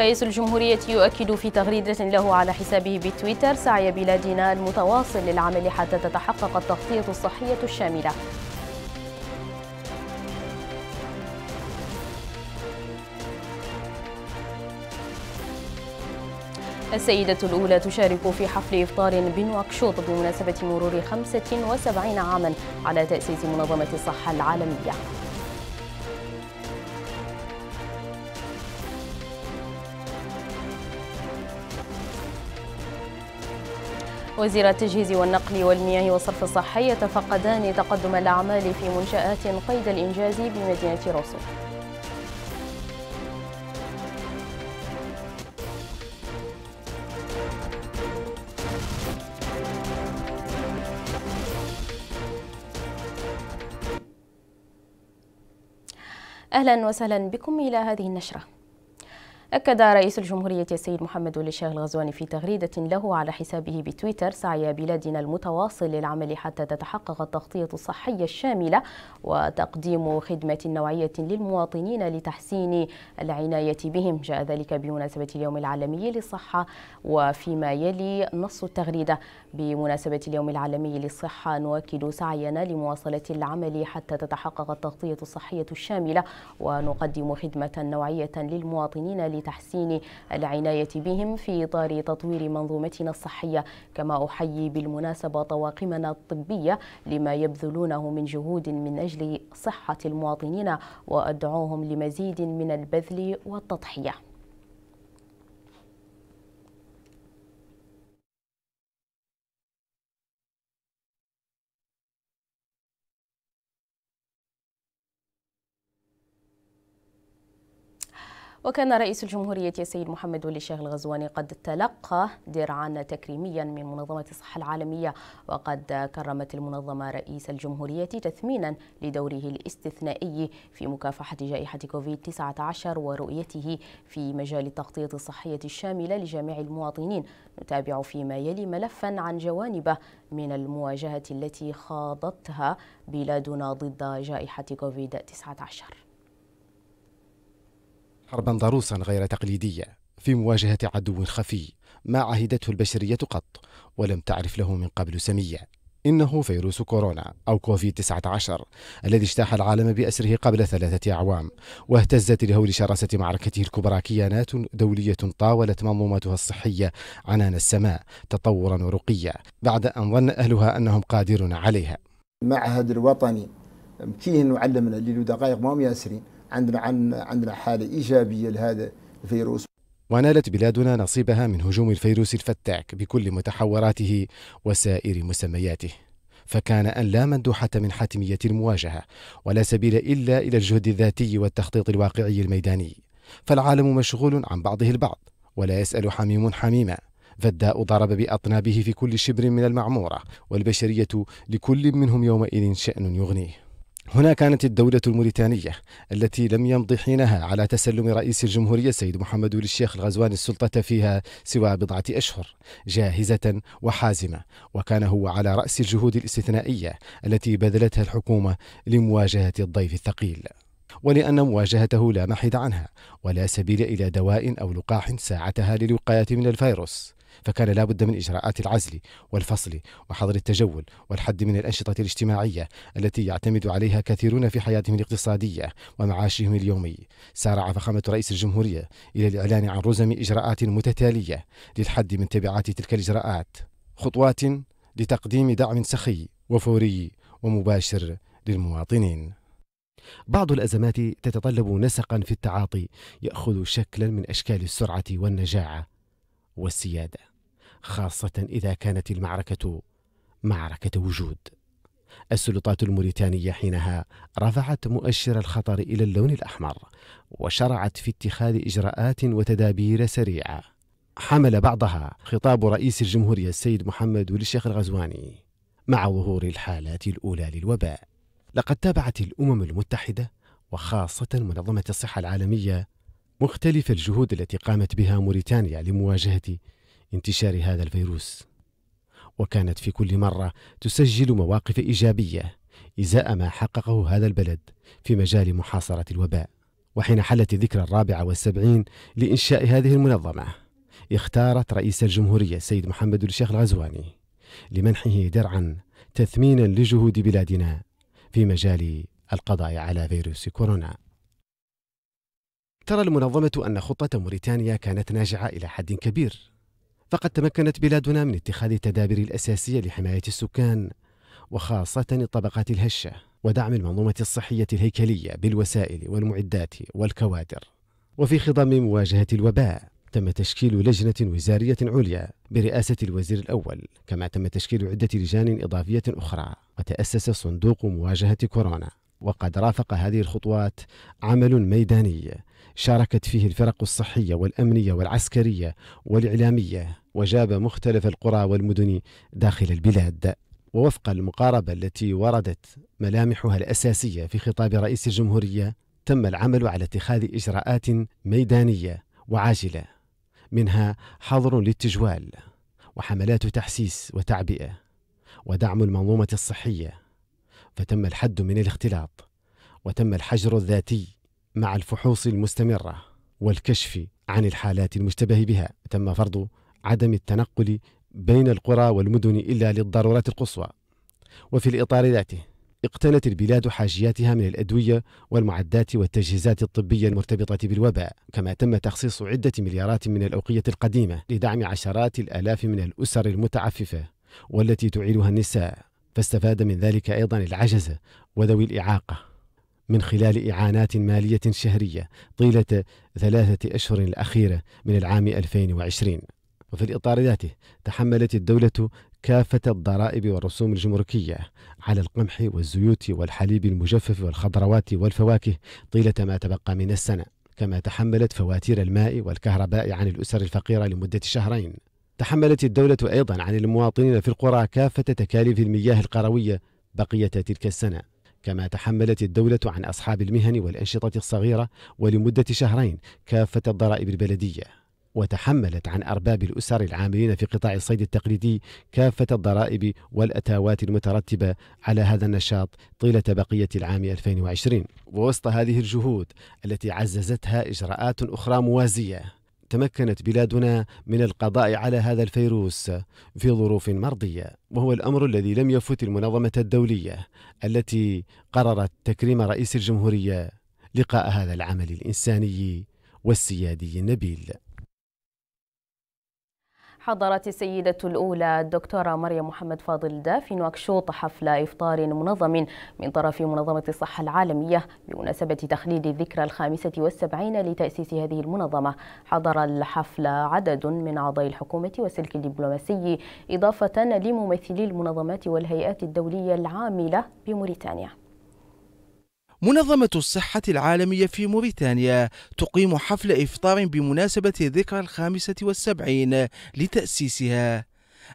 رئيس الجمهورية يؤكد في تغريدة له على حسابه بتويتر سعي بلادنا المتواصل للعمل حتى تتحقق التغطية الصحية الشاملة السيدة الأولى تشارك في حفل إفطار بنواكشوط بمناسبة مرور 75 عاما على تأسيس منظمة الصحة العالمية وزير التجهيز والنقل والمياه والصرف الصحي يتفقدان تقدم الأعمال في منشآت قيد الإنجاز بمدينة روسو أهلا وسهلا بكم إلى هذه النشرة أكد رئيس الجمهورية السيد محمد ولي الشيخ الغزواني في تغريدة له على حسابه بتويتر سعي بلادنا المتواصل للعمل حتى تتحقق التغطية الصحية الشاملة وتقديم خدمة نوعية للمواطنين لتحسين العناية بهم جاء ذلك بمناسبة اليوم العالمي للصحة وفيما يلي نص التغريدة بمناسبة اليوم العالمي للصحة نؤكد سعينا لمواصلة العمل حتى تتحقق التغطية الصحية الشاملة ونقدم خدمة نوعية للمواطنين لتحسين العناية بهم في إطار تطوير منظومتنا الصحية كما أحيي بالمناسبة طواقمنا الطبية لما يبذلونه من جهود من أجل صحة المواطنين وأدعوهم لمزيد من البذل والتضحية وكان رئيس الجمهورية السيد محمد ولي الشيخ الغزواني قد تلقى درعا تكريميا من منظمة الصحة العالمية وقد كرمت المنظمة رئيس الجمهورية تثمينا لدوره الاستثنائي في مكافحة جائحة كوفيد-19 ورؤيته في مجال التغطية الصحية الشاملة لجميع المواطنين نتابع فيما يلي ملفا عن جوانبه من المواجهة التي خاضتها بلادنا ضد جائحة كوفيد-19 حربا ضروسا غير تقليدية في مواجهة عدو خفي ما عهدته البشرية قط ولم تعرف له من قبل سمية إنه فيروس كورونا أو كوفيد 19 الذي اجتاح العالم بأسره قبل ثلاثة أعوام واهتزت لهول شراسة معركته الكبرى كيانات دولية طاولت منظوماتها الصحية عنان السماء تطورا ورقيا بعد أن ظن أهلها أنهم قادرون عليها معهد الوطني مكيه وعلمنا للو دقائق ما ياسرين عندنا عن عندنا حاله ايجابيه لهذا الفيروس ونالت بلادنا نصيبها من هجوم الفيروس الفتاك بكل متحوراته وسائر مسمياته فكان أن لا مندوحة من حتمية المواجهة ولا سبيل إلا إلى الجهد الذاتي والتخطيط الواقعي الميداني فالعالم مشغول عن بعضه البعض ولا يسأل حميم حميما فالداء ضرب بأطنابه في كل شبر من المعمورة والبشرية لكل منهم يومئذ شأن يغنيه هنا كانت الدولة الموريتانية التي لم يمض حينها على تسلم رئيس الجمهورية السيد محمد ولي الشيخ الغزواني السلطة فيها سوى بضعة أشهر جاهزة وحازمة وكان هو على رأس الجهود الاستثنائية التي بذلتها الحكومة لمواجهة الضيف الثقيل ولأن مواجهته لا محيد عنها ولا سبيل إلى دواء أو لقاح ساعتها للوقاية من الفيروس فكان لا بد من إجراءات العزل والفصل وحظر التجول والحد من الأنشطة الاجتماعية التي يعتمد عليها كثيرون في حياتهم الاقتصادية ومعاشهم اليومي سارع فخامة رئيس الجمهورية إلى الإعلان عن رزم إجراءات متتالية للحد من تبعات تلك الإجراءات خطوات لتقديم دعم سخي وفوري ومباشر للمواطنين بعض الأزمات تتطلب نسقا في التعاطي يأخذ شكلا من أشكال السرعة والنجاعة والسيادة خاصة إذا كانت المعركة معركة وجود. السلطات الموريتانية حينها رفعت مؤشر الخطر إلى اللون الأحمر، وشرعت في اتخاذ إجراءات وتدابير سريعة. حمل بعضها خطاب رئيس الجمهورية السيد محمد والشيخ الغزواني مع ظهور الحالات الأولى للوباء. لقد تابعت الأمم المتحدة وخاصة منظمة الصحة العالمية مختلف الجهود التي قامت بها موريتانيا لمواجهة انتشار هذا الفيروس وكانت في كل مرة تسجل مواقف إيجابية إزاء ما حققه هذا البلد في مجال محاصرة الوباء وحين حلت الذكرى الرابعة والسبعين لإنشاء هذه المنظمة اختارت رئيس الجمهورية السيد محمد الشيخ الغزواني لمنحه درعا تثمينا لجهود بلادنا في مجال القضاء على فيروس كورونا ترى المنظمة أن خطة موريتانيا كانت ناجعة إلى حد كبير فقد تمكنت بلادنا من اتخاذ التدابير الأساسية لحماية السكان وخاصة الطبقات الهشة ودعم المنظومة الصحية الهيكلية بالوسائل والمعدات والكوادر وفي خضم مواجهة الوباء تم تشكيل لجنة وزارية عليا برئاسة الوزير الأول كما تم تشكيل عدة لجان إضافية أخرى وتأسس صندوق مواجهة كورونا وقد رافق هذه الخطوات عمل ميداني شاركت فيه الفرق الصحيه والامنيه والعسكريه والاعلاميه وجاب مختلف القرى والمدن داخل البلاد ووفق المقاربه التي وردت ملامحها الاساسيه في خطاب رئيس الجمهوريه تم العمل على اتخاذ اجراءات ميدانيه وعاجله منها حظر للتجوال وحملات تحسيس وتعبئه ودعم المنظومه الصحيه فتم الحد من الاختلاط وتم الحجر الذاتي مع الفحوص المستمرة والكشف عن الحالات المشتبه بها تم فرض عدم التنقل بين القرى والمدن إلا للضرورات القصوى وفي الإطار ذاته اقتنت البلاد حاجياتها من الأدوية والمعدات والتجهيزات الطبية المرتبطة بالوباء كما تم تخصيص عدة مليارات من الأوقية القديمة لدعم عشرات الآلاف من الأسر المتعففة والتي تعيلها النساء فاستفاد من ذلك أيضا العجزة وذوي الإعاقة من خلال إعانات مالية شهرية طيلة ثلاثة أشهر الأخيرة من العام 2020 وفي الإطار ذاته تحملت الدولة كافة الضرائب والرسوم الجمركية على القمح والزيوت والحليب المجفف والخضروات والفواكه طيلة ما تبقى من السنة كما تحملت فواتير الماء والكهرباء عن الأسر الفقيرة لمدة شهرين تحملت الدولة أيضا عن المواطنين في القرى كافة تكاليف المياه القروية بقية تلك السنة كما تحملت الدولة عن أصحاب المهن والأنشطة الصغيرة ولمدة شهرين كافة الضرائب البلدية وتحملت عن أرباب الأسر العاملين في قطاع الصيد التقليدي كافة الضرائب والأتاوات المترتبة على هذا النشاط طيلة بقية العام 2020 ووسط هذه الجهود التي عززتها إجراءات أخرى موازية تمكنت بلادنا من القضاء على هذا الفيروس في ظروف مرضية وهو الأمر الذي لم يفت المنظمة الدولية التي قررت تكريم رئيس الجمهورية لقاء هذا العمل الإنساني والسيادي النبيل حضرت السيدة الأولى الدكتورة مريم محمد فاضل دافي نواكشوط حفل إفطار منظم من طرف منظمة الصحة العالمية بمناسبة تخليد الذكرى الخامسة والسبعين لتأسيس هذه المنظمة حضر الحفل عدد من أعضاء الحكومة والسلك الدبلوماسي إضافة لممثلي المنظمات والهيئات الدولية العاملة بموريتانيا منظمة الصحة العالمية في موريتانيا تقيم حفل إفطار بمناسبة الذكرى الخامسة والسبعين لتأسيسها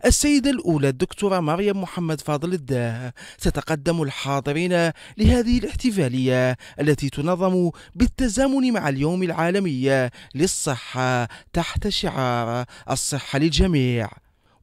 السيدة الأولى الدكتورة مريم محمد فاضل الداه تتقدم الحاضرين لهذه الاحتفالية التي تنظم بالتزامن مع اليوم العالمي للصحة تحت شعار الصحة للجميع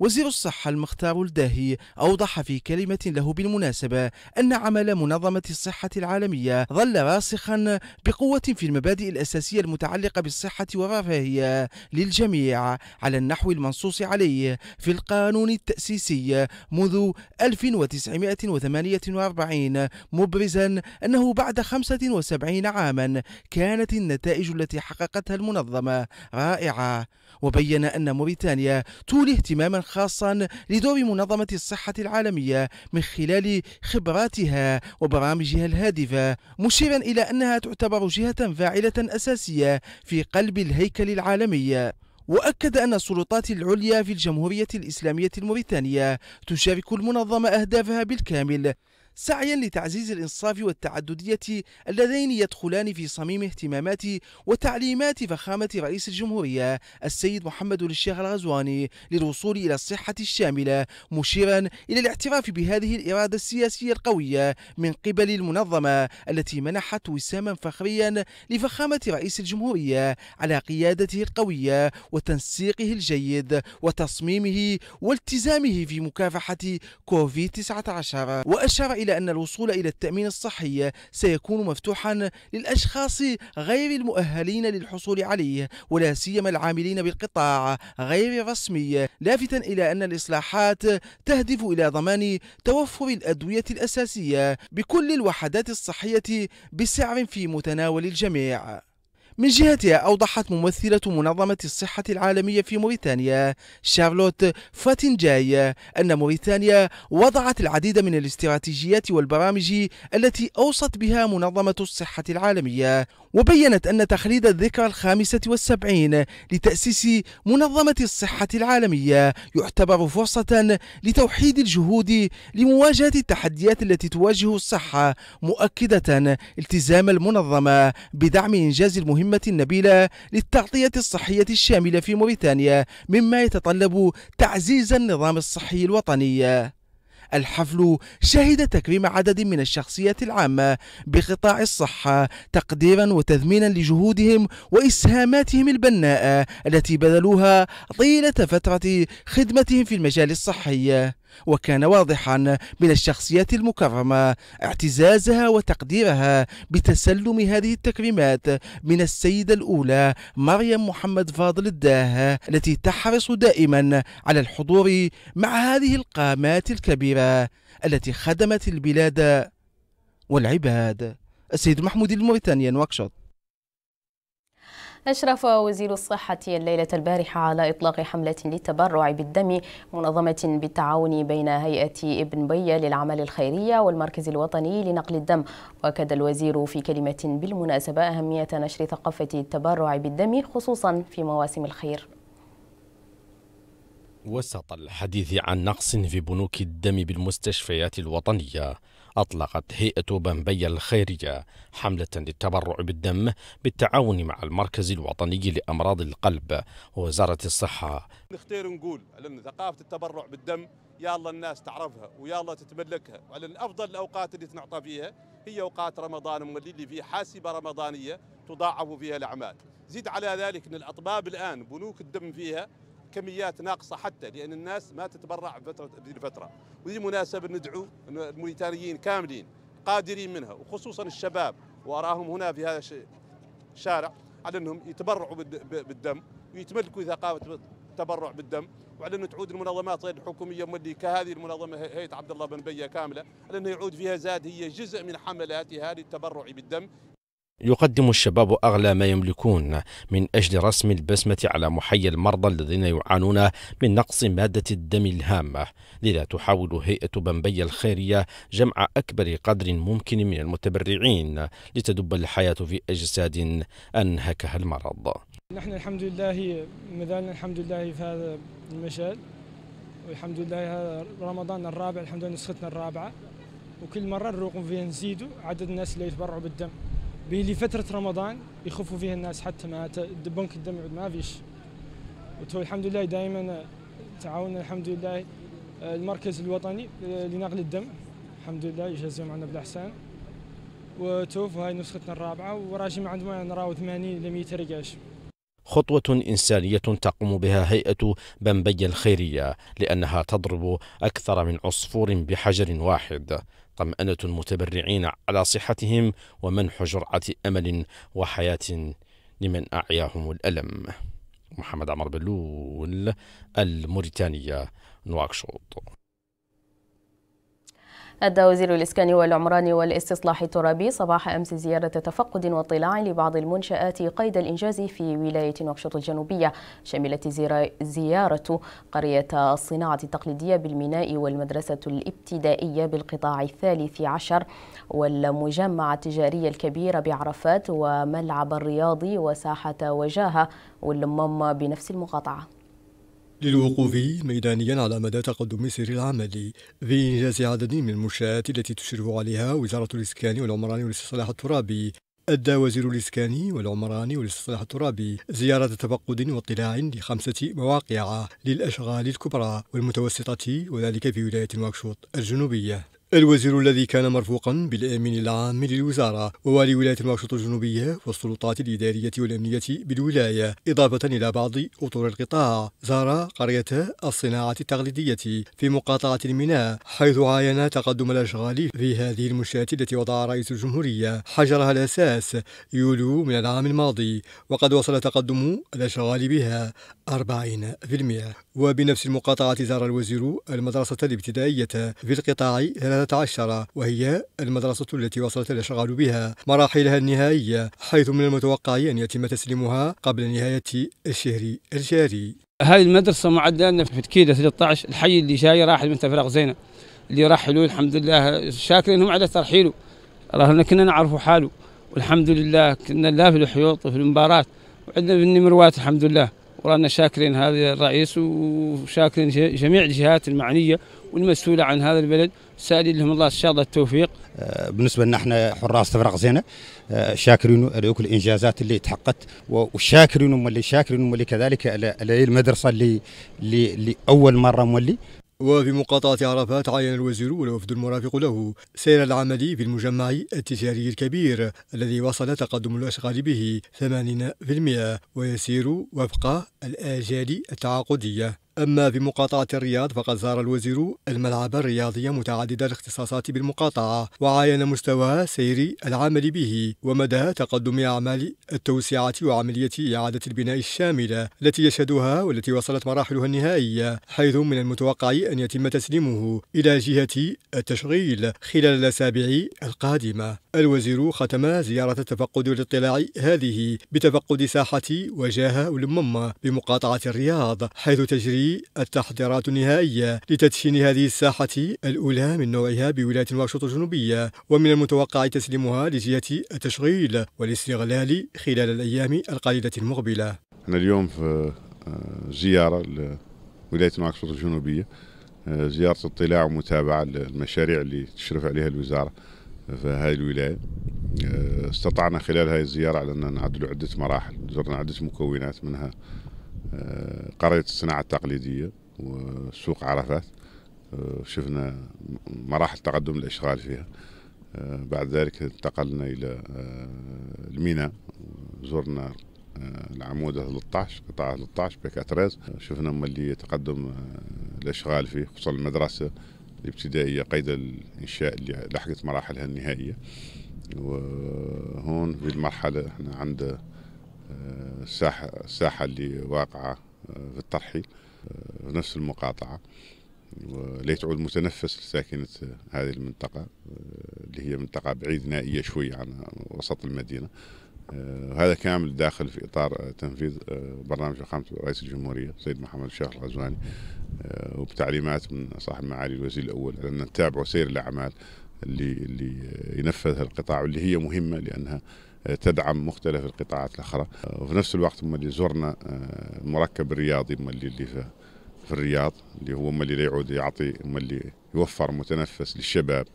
وزير الصحة المختار الداهي أوضح في كلمة له بالمناسبة أن عمل منظمة الصحة العالمية ظل راسخا بقوة في المبادئ الأساسية المتعلقة بالصحة والرفاهية للجميع على النحو المنصوص عليه في القانون التأسيسي منذ 1948 مبرزا أنه بعد 75 عاما كانت النتائج التي حققتها المنظمة رائعة وبين أن موريتانيا تولي اهتماما خاصا لدور منظمة الصحة العالمية من خلال خبراتها وبرامجها الهادفة مشيرا إلى أنها تعتبر جهة فاعلة أساسية في قلب الهيكل العالمي وأكد أن السلطات العليا في الجمهورية الإسلامية الموريتانية تشارك المنظمة أهدافها بالكامل سعيا لتعزيز الإنصاف والتعددية اللذين يدخلان في صميم اهتمامات وتعليمات فخامة رئيس الجمهورية السيد محمد الشيخ الغزواني للوصول إلى الصحة الشاملة مشيرا إلى الاعتراف بهذه الإرادة السياسية القوية من قبل المنظمة التي منحت وساما فخريا لفخامة رئيس الجمهورية على قيادته القوية وتنسيقه الجيد وتصميمه والتزامه في مكافحة كوفيد 19 وأشار إلى أن الوصول إلى التأمين الصحي سيكون مفتوحا للأشخاص غير المؤهلين للحصول عليه ولا سيما العاملين بالقطاع غير الرسمي لافتا إلى أن الإصلاحات تهدف إلى ضمان توفر الأدوية الأساسية بكل الوحدات الصحية بسعر في متناول الجميع من جهتها أوضحت ممثلة منظمة الصحة العالمية في موريتانيا شارلوت فاتنجاي أن موريتانيا وضعت العديد من الاستراتيجيات والبرامج التي أوصت بها منظمة الصحة العالمية وبينت أن تخليد الذكرى الخامسة والسبعين لتأسيس منظمة الصحة العالمية يعتبر فرصة لتوحيد الجهود لمواجهة التحديات التي تواجه الصحة مؤكدة التزام المنظمة بدعم إنجاز المهم المهمة النبيلة للتغطية الصحية الشاملة في موريتانيا مما يتطلب تعزيز النظام الصحي الوطني الحفل شهد تكريم عدد من الشخصيات العامة بقطاع الصحة تقديرا وتذمينا لجهودهم وإسهاماتهم البناءة التي بذلوها طيلة فترة خدمتهم في المجال الصحي وكان واضحا من الشخصيات المكرمة اعتزازها وتقديرها بتسلم هذه التكريمات من السيدة الأولى مريم محمد فاضل الداه التي تحرص دائما على الحضور مع هذه القامات الكبيرة التي خدمت البلاد والعباد السيد محمود الموريتاني نواكشوط أشرف وزير الصحة الليلة البارحة على إطلاق حملة للتبرع بالدم منظمة بالتعاون بين هيئة ابن بية للعمل الخيرية والمركز الوطني لنقل الدم وأكد الوزير في كلمة بالمناسبة أهمية نشر ثقافة التبرع بالدم خصوصا في مواسم الخير وسط الحديث عن نقص في بنوك الدم بالمستشفيات الوطنية أطلقت هيئة بمبيا الخيرية حملة للتبرع بالدم بالتعاون مع المركز الوطني لأمراض القلب ووزارة الصحة نختار نقول على ثقافة التبرع بالدم يا الله الناس تعرفها ويا الله تتملكها وعلى أفضل الأوقات اللي تنعطى فيها هي أوقات رمضان مولي اللي فيه حاسبة رمضانية تضاعف فيها الأعمال زيد على ذلك أن الأطباب الآن بنوك الدم فيها كميات ناقصه حتى لان الناس ما تتبرع فتره الفتره ودي مناسبه ندعو الموريتانيين كاملين قادرين منها وخصوصا الشباب واراهم هنا في هذا الشارع على انهم يتبرعوا بالدم ويتملكوا ثقافه التبرع بالدم وعلى انه تعود المنظمات غير الحكوميه مولي كهذه المنظمه هيئه عبد الله بن بيه كامله على انه يعود فيها زاد هي جزء من حملاتها للتبرع بالدم يقدم الشباب أغلى ما يملكون من أجل رسم البسمة على محيي المرضى الذين يعانون من نقص مادة الدم الهامة لذا تحاول هيئة بمبي الخيرية جمع أكبر قدر ممكن من المتبرعين لتدب الحياة في أجساد أنهكها المرض نحن الحمد لله مازالنا الحمد لله في هذا المجال والحمد لله هذا رمضان الرابع الحمد لله نسختنا الرابعة وكل مرة نروق فيها نزيدوا عدد الناس اللي يتبرعوا بالدم فترة رمضان يخفوا فيها الناس حتى ما بنك الدم ما فيش الحمد لله دائما آه، تعاوننا الحمد لله آه، المركز الوطني آه، لنقل الدم الحمد لله يجزيهم عنا بالاحسان وتوف هاي نسختنا الرابعه وراجم عندنا نراو 80 ل 100 رقاش خطوة إنسانية تقوم بها هيئة بنبي الخيرية لأنها تضرب أكثر من عصفور بحجر واحد طمأنة المتبرعين على صحتهم ومنح جرعة أمل وحياة لمن أعياهم الألم محمد عمر بلول الموريتانية نواكشوط أدى وزير الإسكان والعمران والاستصلاح الترابي صباح أمس زيارة تفقد واطلاع لبعض المنشآت قيد الإنجاز في ولاية نوكشوط الجنوبية شملت زيارة قرية الصناعة التقليدية بالميناء والمدرسة الابتدائية بالقطاع الثالث عشر والمجمع التجاري الكبير بعرفات وملعب الرياضي وساحة وجاهة والمم بنفس المقاطعة للوقوف ميدانيا على مدى تقدم سير العمل في إنجاز عدد من المنشآت التي تشرف عليها وزارة الإسكان والعمران والاستصلاح الترابي أدى وزير الإسكان والعمران والاستصلاح الترابي زيارة تفقد واطلاع لخمسة مواقع للأشغال الكبرى والمتوسطة وذلك في ولاية واكشوط الجنوبية الوزير الذي كان مرفوقا بالامين العام للوزاره ووالي ولايه نواكشوط الجنوبيه والسلطات الاداريه والامنيه بالولايه اضافه الى بعض اطر القطاع زار قريه الصناعه التقليديه في مقاطعه الميناء حيث عاين تقدم الاشغال في هذه المنشات التي وضع رئيس الجمهوريه حجرها الاساس يوليو من العام الماضي وقد وصل تقدم الاشغال بها 40% وبنفس المقاطعه زار الوزير المدرسه الابتدائيه في القطاع الثلاثة عشر وهي المدرسة التي وصلت الأشغال بها مراحلها النهائية حيث من المتوقع أن يتم تسليمها قبل نهاية الشهر الجاري هذه المدرسة معدة لنا في تكيدة 13 الحي اللي جاي راح من تفرغ زينة اللي رحلوا الحمد لله شاكرينهم على ترحيله راهنا كنا نعرفوا حاله والحمد لله كنا لا في الحيوط وفي المباراه وعندنا في النمروات الحمد لله ورانا شاكرين هذا الرئيس وشاكرين جميع الجهات المعنيه والمسؤوله عن هذا البلد سالين لهم الله ان شاء الله التوفيق آه، بالنسبه لنا احنا حراس تفرق زينه آه، شاكرين لكل الانجازات اللي تحققت وشاكرين مولي شاكرين مولي كذلك على المدرسه اللي لاول مره مولي وفي مقاطعة عرفات عين الوزير والوفد المرافق له سير العمل في المجمع التجاري الكبير الذي وصل تقدم الأشغال به 80% ويسير وفق الآجال التعاقدية أما بمقاطعة الرياض فقد زار الوزير الملعب الرياضي متعدد الاختصاصات بالمقاطعة وعاين مستوى سير العمل به ومدى تقدم أعمال التوسعة وعملية إعادة البناء الشاملة التي يشهدها والتي وصلت مراحلها النهائية حيث من المتوقع أن يتم تسليمه إلى جهة التشغيل خلال الأسابيع القادمة الوزير ختم زيارة التفقد الاطلاعي هذه بتفقد ساحة وجاهة ولمما بمقاطعة الرياض حيث تجري التحضيرات النهائية لتدشين هذه الساحة الأولى من نوعها بولاية واشنطن الجنوبية ومن المتوقع تسليمها لجهة التشغيل والاستغلال خلال الأيام القليلة المقبلة أنا اليوم في آه، زيارة لولاية واشنطن الجنوبية آه، زيارة اطلاع ومتابعة للمشاريع اللي تشرف عليها الوزارة في هاي الولاية آه، استطعنا خلال هاي الزيارة على أن نعدل عدة مراحل زرنا عدة مكونات منها آه، قرية الصناعة التقليدية وسوق عرفات آه، شفنا مراحل تقدم الإشغال فيها بعد ذلك انتقلنا إلى الميناء زرنا العمود 13 قطاع 13 بيك 13 شفنا ملي تقدم الاشغال فيه خصوصا المدرسه الابتدائية قيد الإنشاء اللي لحقت مراحلها النهائية وهون في المرحلة احنا عند الساحة, آه، الساحة اللي واقعة آه، في الترحيل في آه، نفس المقاطعة وليتعود تعود متنفس لساكنة هذه المنطقة اللي هي منطقة بعيد نائية شوي عن وسط المدينة آه، هذا كامل داخل في اطار آه، تنفيذ آه، برنامج فخامه رئيس الجمهوريه سيد محمد الشيخ الغزواني وبتعليمات من صاحب معالي الوزير الاول ان نتابع سير الاعمال اللي اللي ينفذها القطاع واللي هي مهمه لانها تدعم مختلف القطاعات الاخرى وفي نفس الوقت هم اللي زرنا المركب الرياضي هم اللي, اللي في الرياض اللي هو هم اللي يعود يعطي هم اللي يوفر متنفس للشباب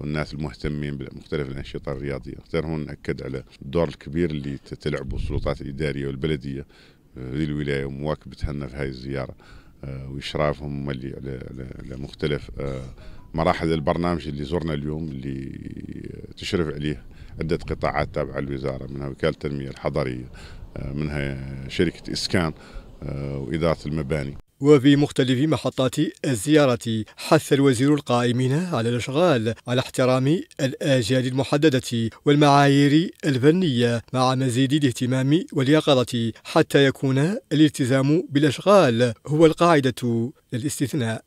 والناس آه، المهتمين بمختلف الانشطه الرياضيه، اختار هون ناكد على الدور الكبير اللي تلعبه السلطات الاداريه والبلديه للولايه آه، ومواكبتها لنا في هذه الزياره آه، واشرافهم على مختلف مراحل البرنامج اللي زرنا اليوم اللي تشرف عليه عده قطاعات تابعه للوزاره منها وكاله التنميه الحضريه منها شركه اسكان واداره المباني وفي مختلف محطات الزيارة حث الوزير القائمين على الأشغال على احترام الآجال المحددة والمعايير الفنية مع مزيد الاهتمام واليقظة حتى يكون الالتزام بالأشغال هو القاعدة للاستثناء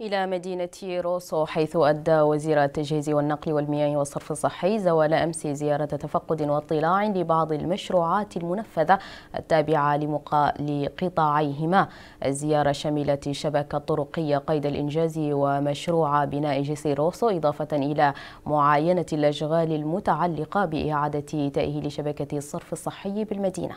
إلى مدينة روسو حيث أدى وزير التجهيز والنقل والمياه والصرف الصحي زوال أمس زيارة تفقد واطلاع لبعض المشروعات المنفذة التابعة لمقا... لقطاعيهما الزيارة شملت شبكة طرقية قيد الإنجاز ومشروع بناء جسر روسو إضافة إلى معاينة الأشغال المتعلقة بإعادة تأهيل شبكة الصرف الصحي بالمدينة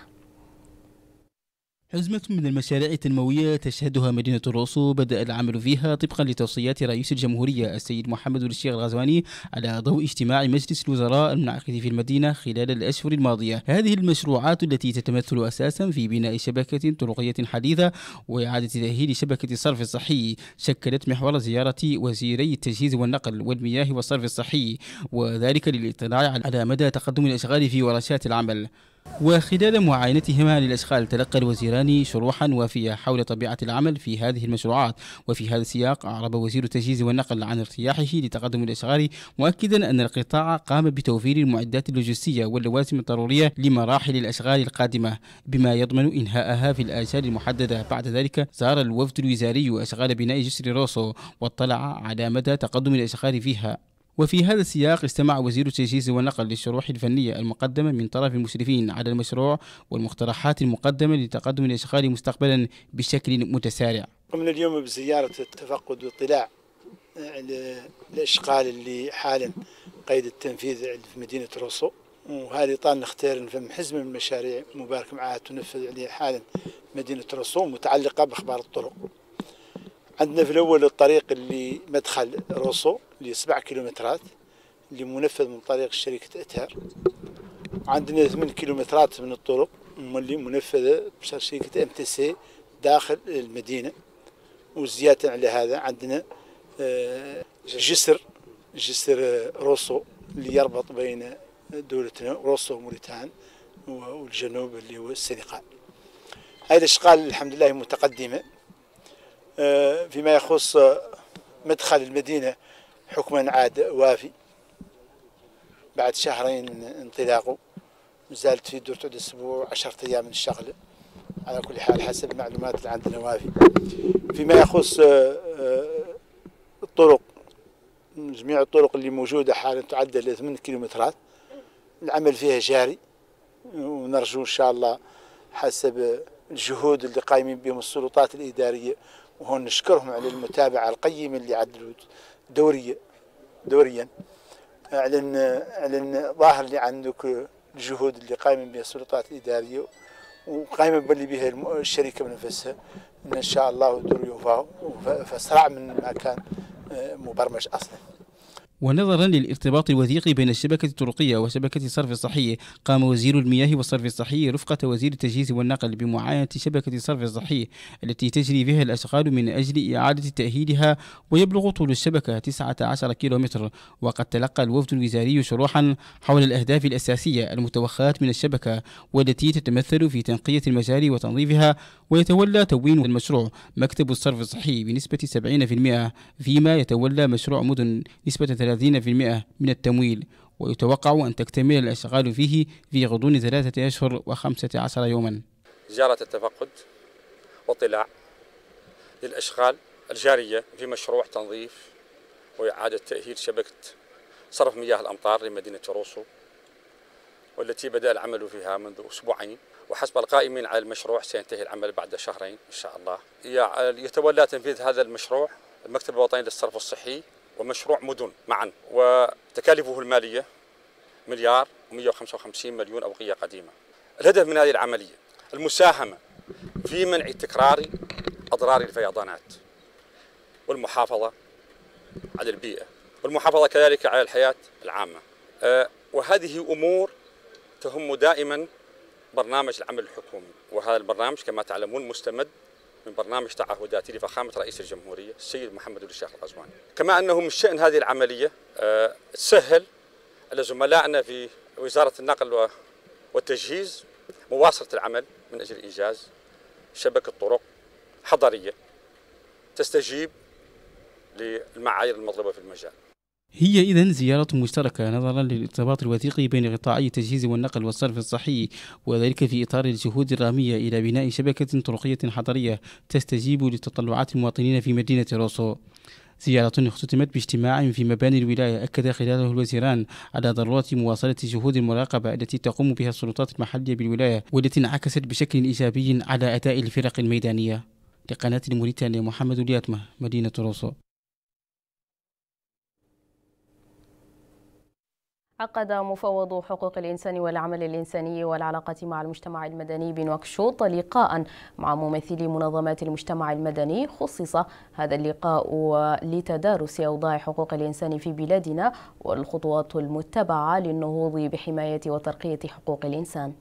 أزمة من المشاريع التنموية تشهدها مدينة الرسو بدأ العمل فيها طبقا لتوصيات رئيس الجمهورية السيد محمد الشيخ الغزواني على ضوء اجتماع مجلس الوزراء المنعقد في المدينة خلال الأشهر الماضية هذه المشروعات التي تتمثل أساسا في بناء شبكة طرقية حديثة وإعادة تأهيل شبكة الصرف الصحي شكلت محور زيارة وزيري التجهيز والنقل والمياه والصرف الصحي وذلك للاطلاع على مدى تقدم الأشغال في ورشات العمل وخلال معاينتهما للأشغال تلقى الوزيران شروحا وافية حول طبيعة العمل في هذه المشروعات وفي هذا السياق أعرب وزير التجهيز والنقل عن ارتياحه لتقدم الأشغال مؤكدا أن القطاع قام بتوفير المعدات اللوجستية واللوازم الضرورية لمراحل الأشغال القادمة بما يضمن إنهاءها في الآجال المحددة بعد ذلك زار الوفد الوزاري أشغال بناء جسر روسو واطلع على مدى تقدم الأشغال فيها وفي هذا السياق استمع وزير التجهيز والنقل للشروح الفنية المقدمة من طرف المشرفين على المشروع والمقترحات المقدمة لتقدم الأشغال مستقبلا بشكل متسارع قمنا اليوم بزيارة التفقد واطلاع الاشغال آه، اللي حالا قيد التنفيذ في مدينه روسو وهذه طال نختار نفهم حزمه من المشاريع مبارك معها تنفذ حالا مدينه روسو متعلقه باخبار الطرق عندنا في الاول الطريق اللي مدخل روسو اللي سبع كيلومترات اللي منفذ من طريق شركه اتهر عندنا ثمان كيلومترات من الطرق اللي منفذه بشركه ام تي سي داخل المدينه وزياده على هذا عندنا آه، جسر جسر روسو اللي يربط بين دولتنا روسو وموريتان والجنوب اللي هو السنغال هذه الاشغال الحمد لله متقدمه آه، فيما يخص مدخل المدينة حكما عاد وافي بعد شهرين انطلاقه مازالت في دور تعود أسبوع عشرة أيام من الشغل على كل حال حسب المعلومات اللي عندنا وافي فيما يخص آه، آه، الطرق جميع الطرق اللي موجودة حاليا تعدى ل 8 كيلومترات العمل فيها جاري ونرجو إن شاء الله حسب الجهود اللي قايمين بهم السلطات الإدارية وهون نشكرهم على المتابعة القيمة اللي عدلوا دورية دوريا اعلن اعلن ظاهر اللي عندك الجهود اللي قائمه بها السلطات الاداريه وقائمه باللي بها الشركه بنفسها ان شاء الله دوري يوفى فاسرع من ما كان آه، مبرمج اصلا ونظرا للارتباط الوثيق بين الشبكة الطرقية وشبكة الصرف الصحي قام وزير المياه والصرف الصحي رفقة وزير التجهيز والنقل بمعاينة شبكة الصرف الصحي التي تجري فيها الأشغال من أجل إعادة تأهيلها ويبلغ طول الشبكة 19 كيلومتر وقد تلقى الوفد الوزاري شروحا حول الأهداف الأساسية المتوخاة من الشبكة والتي تتمثل في تنقية المجاري وتنظيفها ويتولى تموين المشروع مكتب الصرف الصحي بنسبة 70% فيما يتولى مشروع مدن نسبة 30% من التمويل ويتوقع أن تكتمل الأشغال فيه في غضون ثلاثة أشهر وخمسة عشر يوما زيارة التفقد واطلاع للأشغال الجارية في مشروع تنظيف وإعادة تأهيل شبكة صرف مياه الأمطار لمدينة روسو والتي بدأ العمل فيها منذ أسبوعين وحسب القائمين على المشروع سينتهي العمل بعد شهرين إن شاء الله يتولى تنفيذ هذا المشروع المكتب الوطني للصرف الصحي ومشروع مدن معا وتكاليفه المالية مليار و155 مليون أوقية قديمة الهدف من هذه العملية المساهمة في منع تكرار أضرار الفيضانات والمحافظة على البيئة والمحافظة كذلك على الحياة العامة أه، وهذه أمور تهم دائما برنامج العمل الحكومي وهذا البرنامج كما تعلمون مستمد من برنامج تعهداتي لفخامة رئيس الجمهورية السيد محمد الشيخ الغزواني كما أنه من شأن هذه العملية تسهل آه، لزملائنا في وزارة النقل والتجهيز مواصلة العمل من أجل إنجاز شبكة طرق حضرية تستجيب للمعايير المطلوبة في المجال هي إذا زيارة مشتركة نظرا للارتباط الوثيقي بين قطاعي التجهيز والنقل والصرف الصحي وذلك في إطار الجهود الرامية إلى بناء شبكة طرقية حضرية تستجيب لتطلعات المواطنين في مدينة روسو زيارة اختتمت باجتماع في مباني الولاية أكد خلاله الوزيران على ضرورة مواصلة جهود المراقبة التي تقوم بها السلطات المحلية بالولاية والتي انعكست بشكل إيجابي على أداء الفرق الميدانية لقناة الموريتانيا محمد الياتمة مدينة روسو عقد مفوض حقوق الإنسان والعمل الإنساني والعلاقة مع المجتمع المدني بنواكشوط لقاء مع ممثلي منظمات المجتمع المدني خصص هذا اللقاء لتدارس أوضاع حقوق الإنسان في بلادنا والخطوات المتبعة للنهوض بحماية وترقية حقوق الإنسان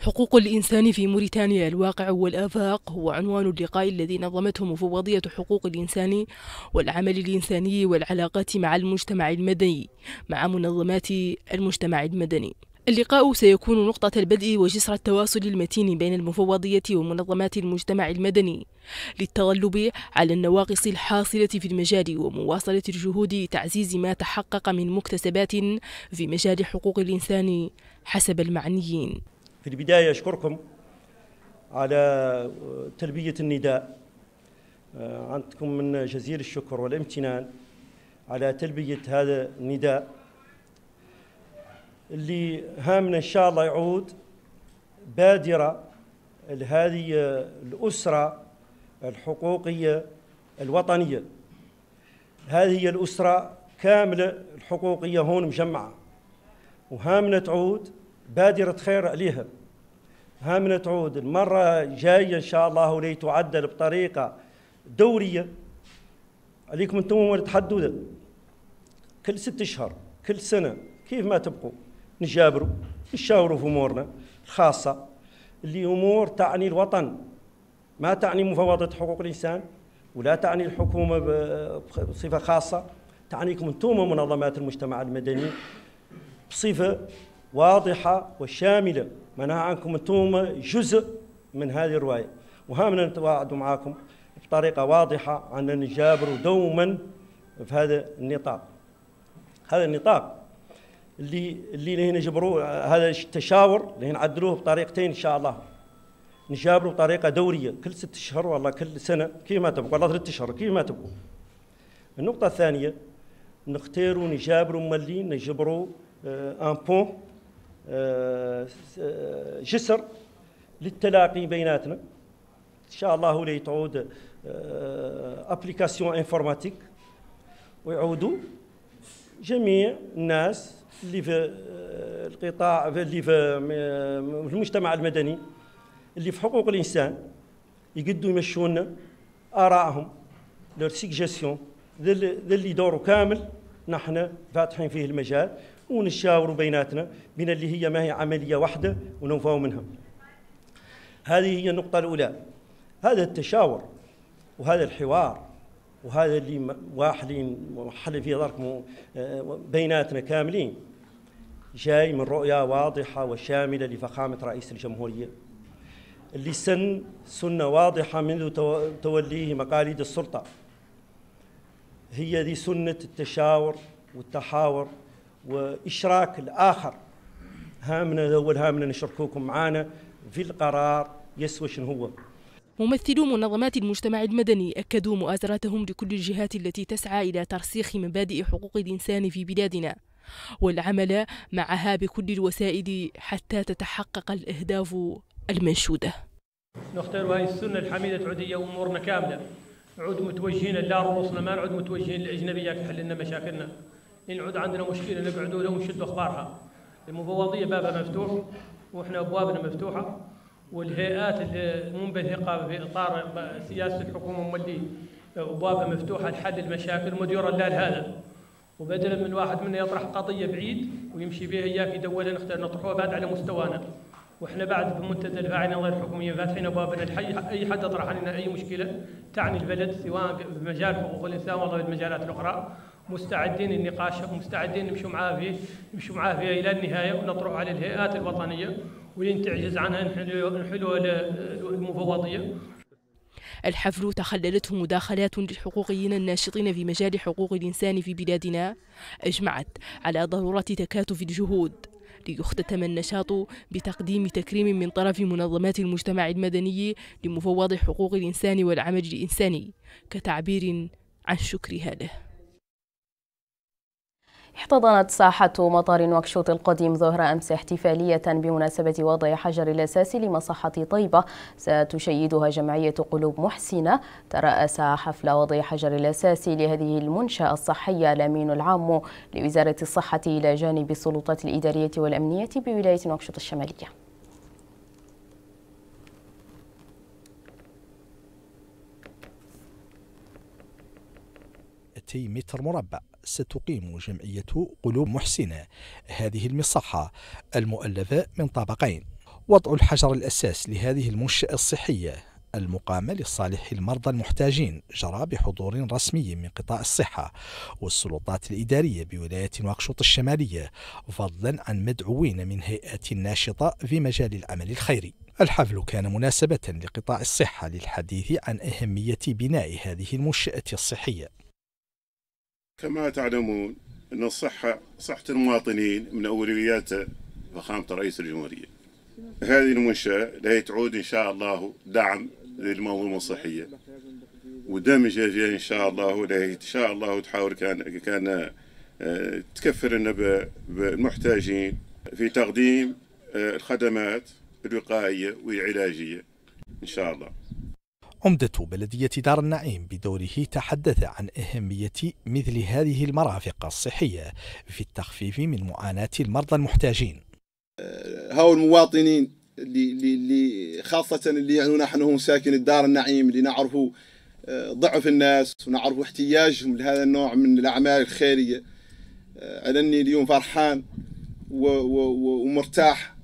حقوق الإنسان في موريتانيا الواقع والآفاق هو عنوان اللقاء الذي نظمته مفوضية حقوق الإنسان والعمل الإنساني والعلاقات مع المجتمع المدني مع منظمات المجتمع المدني اللقاء سيكون نقطة البدء وجسر التواصل المتين بين المفوضية ومنظمات المجتمع المدني للتغلب على النواقص الحاصلة في المجال ومواصلة الجهود تعزيز ما تحقق من مكتسبات في مجال حقوق الإنسان حسب المعنيين في البداية أشكركم على تلبية النداء آه، عندكم من جزيل الشكر والامتنان على تلبية هذا النداء اللي هامنا إن شاء الله يعود بادرة لهذه الأسرة الحقوقية الوطنية هذه الأسرة كاملة الحقوقية هون مجمعة وهامنا تعود بادرة خير عليها هامنة تعود المرة جاية إن شاء الله ولي تعدل بطريقة دورية عليكم أنتم أمور كل ست أشهر كل سنة كيف ما تبقوا نجابروا نشاوروا في أمورنا الخاصة اللي أمور تعني الوطن ما تعني مفوضة حقوق الإنسان ولا تعني الحكومة بصفة خاصة تعنيكم أنتم منظمات المجتمع المدني بصفة واضحة وشاملة معناها عنكم أنتم جزء من هذه الرواية وهامنا نتواعد معاكم بطريقة واضحة عن أن نجابروا دوما في هذا النطاق هذا النطاق اللي اللي هنا جبروه هذا التشاور اللي نعدلوه بطريقتين ان شاء الله نجابروا بطريقه دوريه كل ست اشهر ولا كل سنه كيما تبقوا ولا ثلاث اشهر كيما تبقوا النقطه الثانيه نختاروا نجابروا ملي نجبروا ان آه، بون آه، جسر للتلاقي بيناتنا ان شاء الله لي تعود ابليكاسيون انفورماتيك ويعودوا جميع الناس اللي في آه، القطاع اللي آه، في المجتمع المدني اللي في حقوق الانسان يقدوا يمشوا لنا ارائهم لور سيجيسيون ذا اللي دوره كامل نحن فاتحين فيه المجال ونشاوروا بيناتنا من اللي هي ما هي عملية واحدة وننفعوا منها هذه هي النقطة الأولى هذا التشاور وهذا الحوار وهذا اللي واحدين وحل في داركم آه، بيناتنا كاملين جاي من رؤية واضحة وشاملة لفخامة رئيس الجمهورية اللي سن سنة واضحة منذ توليه مقاليد السلطة هي ذي سنة التشاور والتحاور وإشراك الآخر هامنا الأول هامنا نشركوكم معانا في القرار يسوى شنو هو ممثلو منظمات المجتمع المدني أكدوا مؤازرتهم لكل الجهات التي تسعى إلى ترسيخ مبادئ حقوق الإنسان في بلادنا والعمل معها بكل الوسائل حتى تتحقق الأهداف المنشودة نختار هاي السنة الحميدة تعود أمورنا كاملة نعود متوجهين لا رؤوسنا ما نعود متوجهين لأجنبية تحل لنا مشاكلنا عود عندنا مشكله نقعدوا لهم نشدوا اخبارها المفوضيه بابها مفتوح واحنا ابوابنا مفتوحه والهيئات المنبثقه في اطار سياسه الحكومه مولي ابوابها مفتوحه لحل المشاكل مدير اللال هذا وبدلا من واحد منا يطرح قضيه بعيد ويمشي بها اياه في نختار نطرحوها بعد على مستوانا واحنا بعد بمنتدى الفاعلين غير الحكوميه فاتحين ابوابنا لحي اي حد يطرح علينا اي مشكله تعني البلد سواء في مجال حقوق الانسان ولا في المجالات الاخرى مستعدين للنقاش مستعدين نمشوا معاه فيه نمشوا معاه فيها الى النهايه ونطرح على الهيئات الوطنيه ولين تعجز عنها نحلوها المفوضيه الحفل تخللته مداخلات للحقوقيين الناشطين في مجال حقوق الإنسان في بلادنا أجمعت على ضرورة تكاتف الجهود ليختتم النشاط بتقديم تكريم من طرف منظمات المجتمع المدني لمفوض حقوق الإنسان والعمل الإنساني كتعبير عن شكرها له احتضنت ساحة مطار نواكشوط القديم ظهر أمس احتفالية بمناسبة وضع حجر الأساس لمصحة طيبة ستشيدها جمعية قلوب محسنة ترأس حفل وضع حجر الأساس لهذه المنشأة الصحية الأمين العام لوزارة الصحة إلى جانب السلطات الإدارية والأمنية بولاية نواكشوط الشمالية 200 متر مربع ستقيم جمعية قلوب محسنة هذه المصحة المؤلفة من طابقين وضع الحجر الأساس لهذه المنشأة الصحية المقامة لصالح المرضى المحتاجين جرى بحضور رسمي من قطاع الصحة والسلطات الإدارية بولاية واقشوط الشمالية فضلا عن مدعوين من هيئات ناشطة في مجال العمل الخيري الحفل كان مناسبة لقطاع الصحة للحديث عن أهمية بناء هذه المنشأة الصحية كما تعلمون أن الصحة صحة المواطنين من أولويات فخامة رئيس الجمهورية هذه المنشأة لا تعود إن شاء الله دعم للمنظومة الصحية ودمج فيها إن شاء الله ولا إن شاء الله تحاول كان كان آه، تكفر بالمحتاجين في تقديم آه، الخدمات الوقائية والعلاجية إن شاء الله عمدة بلدية دار النعيم بدوره تحدث عن أهمية مثل هذه المرافق الصحية في التخفيف من معاناة المرضى المحتاجين آه، هؤلاء المواطنين اللي, اللي خاصة اللي يعني نحن هم ساكن دار النعيم اللي نعرف آه، ضعف الناس ونعرف احتياجهم لهذا النوع من الأعمال الخيرية آه، على أني اليوم فرحان ومرتاح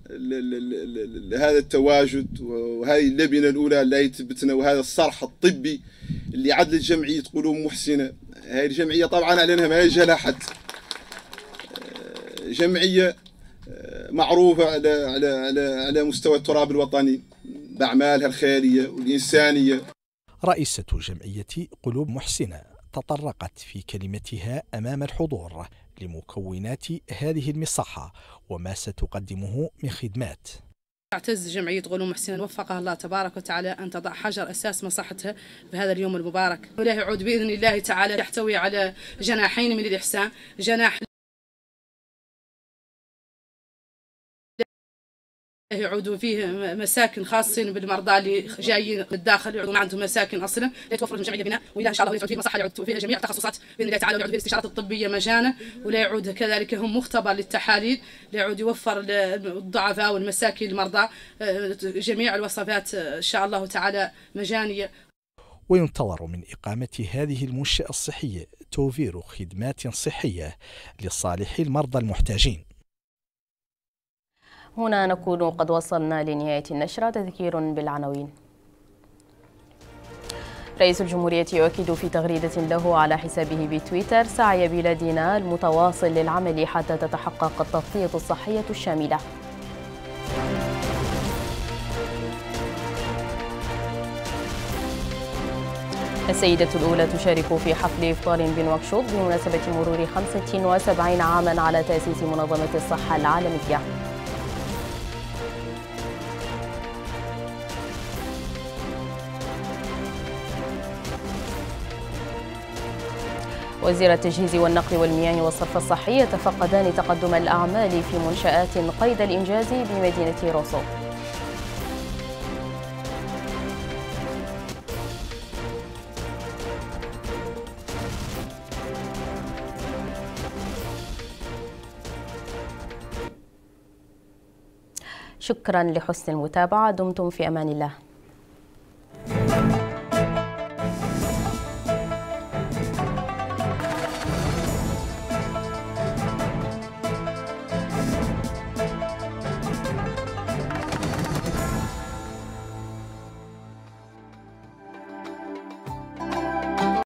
لهذا التواجد وهذه اللبنه الاولى اللي تثبتنا وهذا الصرح الطبي اللي عدلت جمعيه قلوب محسنه هذه الجمعيه طبعا اعلنها ما يجي احد آه، جمعيه آه، معروفه على على على على مستوى التراب الوطني باعمالها الخيريه والانسانيه رئيسه جمعيه قلوب محسنه تطرقت في كلمتها امام الحضور لمكونات هذه المصحة وما ستقدمه من خدمات تعتز جمعية غلوم حسين وفقها الله تبارك وتعالى أن تضع حجر أساس مصحتها في هذا اليوم المبارك وله يعود بإذن الله تعالى يحتوي على جناحين من الإحسان جناح يعودوا فيه مساكن خاصين بالمرضى اللي جايين من الداخل يعودوا ما عندهم مساكن اصلا يتوفر لهم جمعيه بناء واذا ان شاء الله يعود فيه مصحه يعود فيها جميع التخصصات باذن الله تعالى ويعود فيه الاستشارات الطبيه مجانا ولا يعود كذلك هم مختبر للتحاليل ليعود يوفر للضعفاء والمساكين المرضى آه، جميع الوصفات آه، ان شاء الله تعالى مجانيه وينتظر من إقامة هذه المنشأة الصحية توفير خدمات صحية لصالح المرضى المحتاجين هنا نكون قد وصلنا لنهاية النشرة تذكير بالعناوين رئيس الجمهورية يؤكد في تغريدة له على حسابه بتويتر سعي بلادنا المتواصل للعمل حتى تتحقق التغطية الصحية الشاملة السيدة الأولى تشارك في حفل إفطار بنواكشوط بمناسبة مرور 75 عاما على تأسيس منظمة الصحة العالمية وزير التجهيز والنقل والمياه والصرف الصحي يتفقدان تقدم الأعمال في منشآت قيد الإنجاز بمدينة روسو شكرا لحسن المتابعة دمتم في أمان الله